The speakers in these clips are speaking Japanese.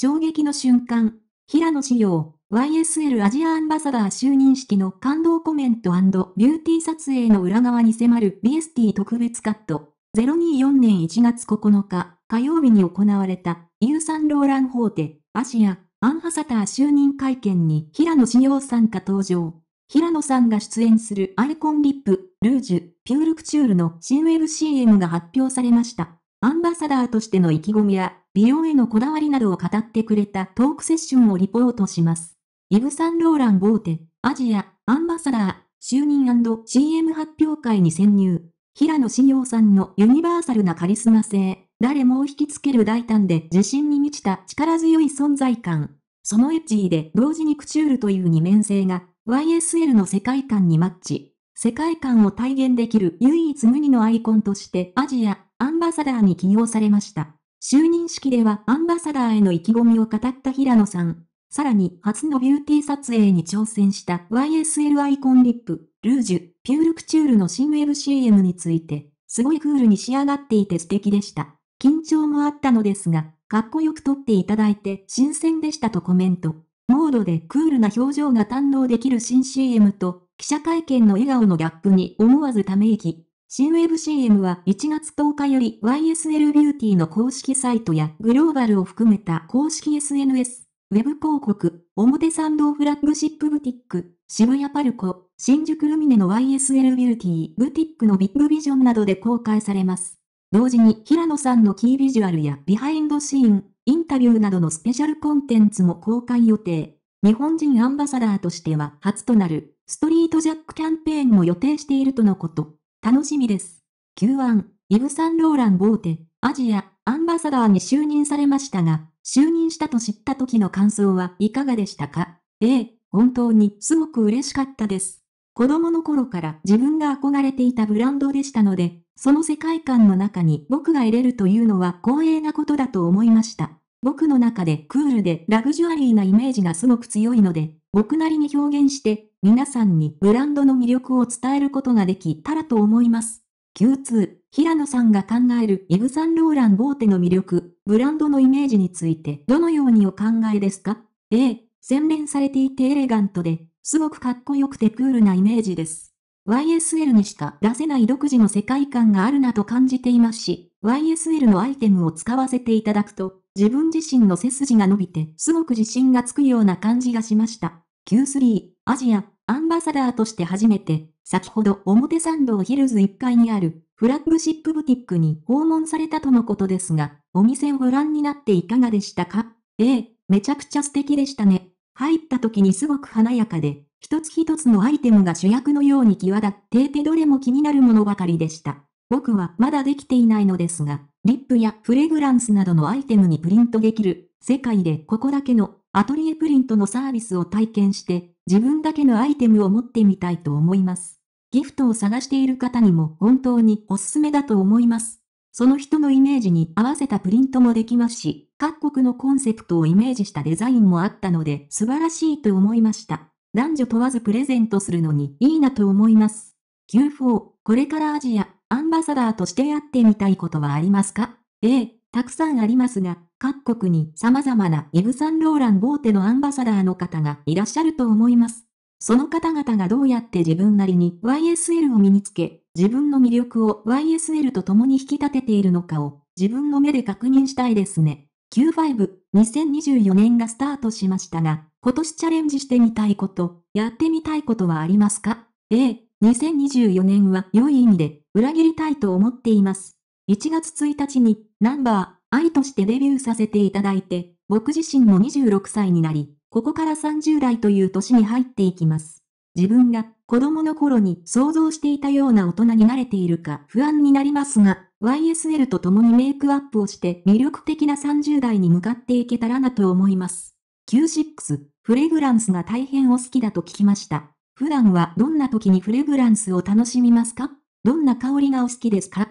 衝撃の瞬間、平野志陽、YSL アジアアンバサダー就任式の感動コメントビューティー撮影の裏側に迫る BST 特別カット。024年1月9日、火曜日に行われた、ユーサンローラン法廷、アシア、アンハサター就任会見に平野紫耀参加登場。平野さんが出演するアイコンリップ、ルージュ、ピュールクチュールの新ウェブ CM が発表されました。アンバサダーとしての意気込みや、美容へのこだわりなどを語ってくれたトークセッションをリポートします。イブ・サンローラン・ボーテ、アジア、アンバサダー、就任 &CM 発表会に潜入。平野紫耀さんのユニバーサルなカリスマ性、誰もを引きつける大胆で自信に満ちた力強い存在感。そのエッジーで同時にクチュールという二面性が YSL の世界観にマッチ。世界観を体現できる唯一無二のアイコンとしてアジア、アンバサダーに起用されました。就任式ではアンバサダーへの意気込みを語った平野さん。さらに、初のビューティー撮影に挑戦した YSL アイコンリップ、ルージュ、ピュールクチュールの新ウェブ CM について、すごいクールに仕上がっていて素敵でした。緊張もあったのですが、かっこよく撮っていただいて新鮮でしたとコメント。モードでクールな表情が堪能できる新 CM と、記者会見の笑顔のギャップに思わずため息。新ウェブ CM は1月10日より YSL ビューティーの公式サイトやグローバルを含めた公式 SNS、ウェブ広告、表参道フラッグシップブティック、渋谷パルコ、新宿ルミネの YSL ビューティー、ブティックのビッグビジョンなどで公開されます。同時に平野さんのキービジュアルやビハインドシーン、インタビューなどのスペシャルコンテンツも公開予定。日本人アンバサダーとしては初となるストリートジャックキャンペーンも予定しているとのこと。楽しみです。Q1、イヴ・サンローラン・ボーテ、アジア、アンバサダーに就任されましたが、就任したと知った時の感想はいかがでしたかええ、本当にすごく嬉しかったです。子供の頃から自分が憧れていたブランドでしたので、その世界観の中に僕が入れるというのは光栄なことだと思いました。僕の中でクールでラグジュアリーなイメージがすごく強いので、僕なりに表現して皆さんにブランドの魅力を伝えることができたらと思います。Q2、平野さんが考えるイブ・サンローラン・ボーテの魅力、ブランドのイメージについてどのようにお考えですか ?A、洗練されていてエレガントで、すごくかっこよくてクールなイメージです。YSL にしか出せない独自の世界観があるなと感じていますし、YSL のアイテムを使わせていただくと、自分自身の背筋が伸びて、すごく自信がつくような感じがしました。Q3 アジアアンバサダーとして初めて、先ほど表参道ヒルズ1階にあるフラッグシップブティックに訪問されたとのことですが、お店をご覧になっていかがでしたかええ、めちゃくちゃ素敵でしたね。入った時にすごく華やかで、一つ一つのアイテムが主役のように際立っていてどれも気になるものばかりでした。僕はまだできていないのですが、リップやフレグランスなどのアイテムにプリントできる、世界でここだけのアトリエプリントのサービスを体験して、自分だけのアイテムを持ってみたいと思います。ギフトを探している方にも本当におすすめだと思います。その人のイメージに合わせたプリントもできますし、各国のコンセプトをイメージしたデザインもあったので素晴らしいと思いました。男女問わずプレゼントするのにいいなと思います。Q4、これからアジア、アンバサダーとしてやってみたいことはありますか ?A、たくさんありますが、各国に様々なイブ・サンローラン・ボーテのアンバサダーの方がいらっしゃると思います。その方々がどうやって自分なりに YSL を身につけ、自分の魅力を YSL と共に引き立てているのかを自分の目で確認したいですね。Q5、2024年がスタートしましたが、今年チャレンジしてみたいこと、やってみたいことはありますか ?A、2024年は良い意味で裏切りたいと思っています。1月1日に、ナンバー、I としてデビューさせていただいて、僕自身も26歳になり、ここから30代という年に入っていきます。自分が子供の頃に想像していたような大人になれているか不安になりますが、YSL と共にメイクアップをして魅力的な30代に向かっていけたらなと思います。Q6、フレグランスが大変お好きだと聞きました。普段はどんな時にフレグランスを楽しみますかどんな香りがお好きですか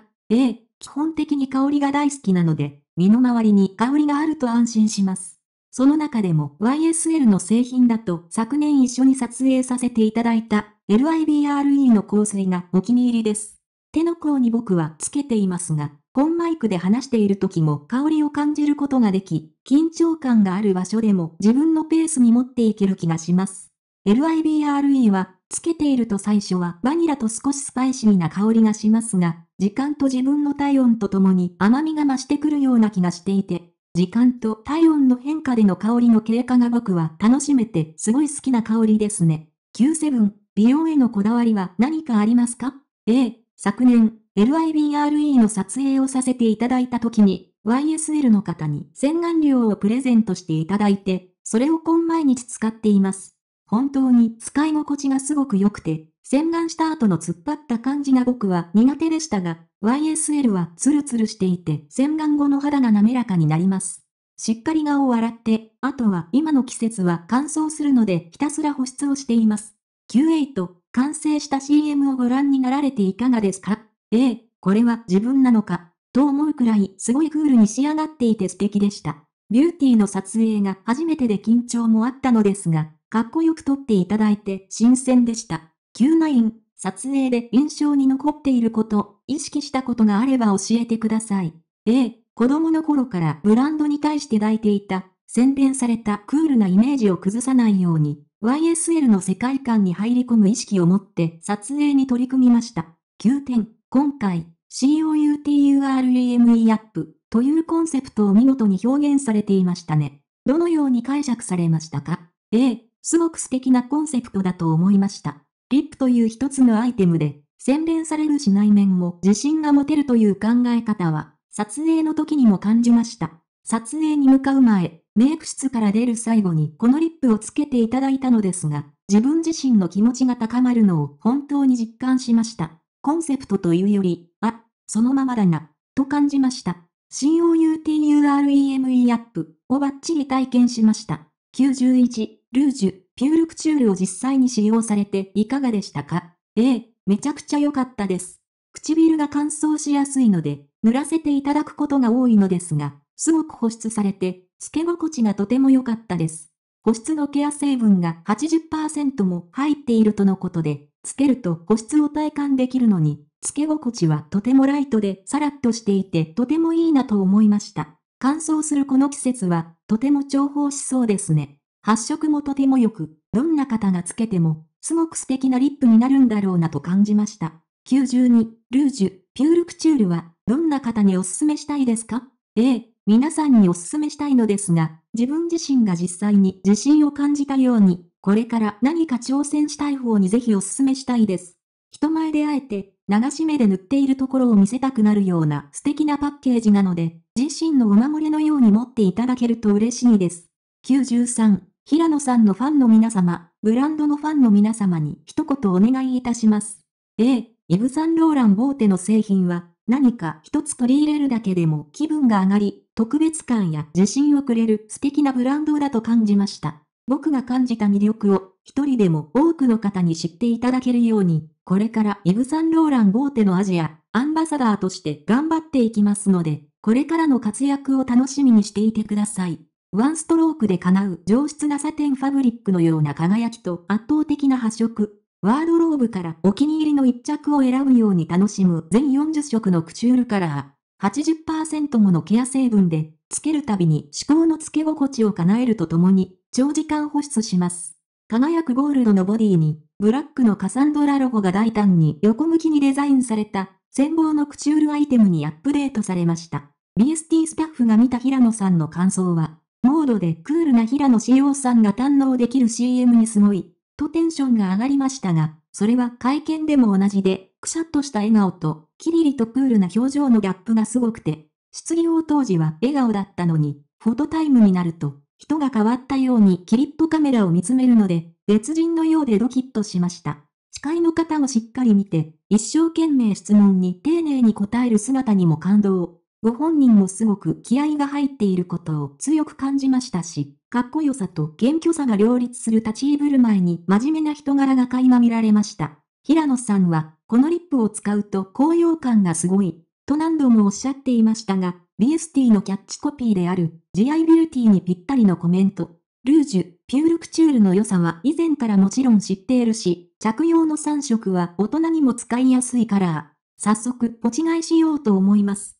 基本的に香りが大好きなので、身の回りに香りがあると安心します。その中でも YSL の製品だと昨年一緒に撮影させていただいた LIBRE の香水がお気に入りです。手の甲に僕はつけていますが、コンマイクで話している時も香りを感じることができ、緊張感がある場所でも自分のペースに持っていける気がします。LIBRE はつけていると最初はバニラと少しスパイシーな香りがしますが、時間と自分の体温とともに甘みが増してくるような気がしていて、時間と体温の変化での香りの経過が僕は楽しめてすごい好きな香りですね。Q7、美容へのこだわりは何かありますか ?A、昨年、LIBRE の撮影をさせていただいた時に、YSL の方に洗顔料をプレゼントしていただいて、それを今毎日使っています。本当に使い心地がすごく良くて、洗顔した後の突っ張った感じが僕は苦手でしたが、YSL はツルツルしていて洗顔後の肌が滑らかになります。しっかり顔を洗って、あとは今の季節は乾燥するのでひたすら保湿をしています。Q8、完成した CM をご覧になられていかがですかええ、これは自分なのか、と思うくらいすごいクールに仕上がっていて素敵でした。ビューティーの撮影が初めてで緊張もあったのですが、かっこよく撮っていただいて新鮮でした。Q9、撮影で印象に残っていること、意識したことがあれば教えてください。A、子供の頃からブランドに対して抱いていた、洗練されたクールなイメージを崩さないように、YSL の世界観に入り込む意識を持って撮影に取り組みました。1点、今回、COUTUREME アップというコンセプトを見事に表現されていましたね。どのように解釈されましたか ?A、すごく素敵なコンセプトだと思いました。リップという一つのアイテムで、洗練されるし内面も自信が持てるという考え方は、撮影の時にも感じました。撮影に向かう前、メイク室から出る最後にこのリップをつけていただいたのですが、自分自身の気持ちが高まるのを本当に実感しました。コンセプトというより、あ、そのままだな、と感じました。COUTUREME アップをバッチリ体験しました。91ルージュ、ピュールクチュールを実際に使用されていかがでしたかええ、めちゃくちゃ良かったです。唇が乾燥しやすいので、塗らせていただくことが多いのですが、すごく保湿されて、つけ心地がとても良かったです。保湿のケア成分が80%も入っているとのことで、つけると保湿を体感できるのに、つけ心地はとてもライトでさらっとしていてとてもいいなと思いました。乾燥するこの季節はとても重宝しそうですね。発色もとても良く、どんな方がつけても、すごく素敵なリップになるんだろうなと感じました。92、ルージュ、ピュールクチュールは、どんな方におすすめしたいですかええ、皆さんにおすすめしたいのですが、自分自身が実際に自信を感じたように、これから何か挑戦したい方にぜひおすすめしたいです。人前であえて、流し目で塗っているところを見せたくなるような素敵なパッケージなので、自身のお守りのように持っていただけると嬉しいです。93平野さんのファンの皆様、ブランドのファンの皆様に一言お願いいたします。え、イブ・サンローラン・ボーテの製品は、何か一つ取り入れるだけでも気分が上がり、特別感や自信をくれる素敵なブランドだと感じました。僕が感じた魅力を一人でも多くの方に知っていただけるように、これからイブ・サンローラン・ボーテのアジア、アンバサダーとして頑張っていきますので、これからの活躍を楽しみにしていてください。ワンストロークで叶う上質なサテンファブリックのような輝きと圧倒的な発色。ワードローブからお気に入りの一着を選ぶように楽しむ全40色のクチュールカラー。80%ものケア成分で、つけるたびに思考の付け心地を叶えるとともに、長時間保湿します。輝くゴールドのボディに、ブラックのカサンドラロゴが大胆に横向きにデザインされた、先望のクチュールアイテムにアップデートされました。BST スタッフが見た平野さんの感想は、モードでクールな平野紫耀さんが堪能できる CM にすごい、とテンションが上がりましたが、それは会見でも同じで、くしゃっとした笑顔と、キリリとクールな表情のギャップがすごくて、質疑応当時は笑顔だったのに、フォトタイムになると、人が変わったようにキリッとカメラを見つめるので、別人のようでドキッとしました。司会の方をしっかり見て、一生懸命質問に丁寧に答える姿にも感動。ご本人もすごく気合が入っていることを強く感じましたし、かっこよさと謙虚さが両立する立ち居振る舞いに真面目な人柄が垣間見られました。平野さんは、このリップを使うと高揚感がすごい、と何度もおっしゃっていましたが、BST のキャッチコピーである、GI ビューティーにぴったりのコメント。ルージュ、ピュールクチュールの良さは以前からもちろん知っているし、着用の3色は大人にも使いやすいカラー。早速、ポチ買いしようと思います。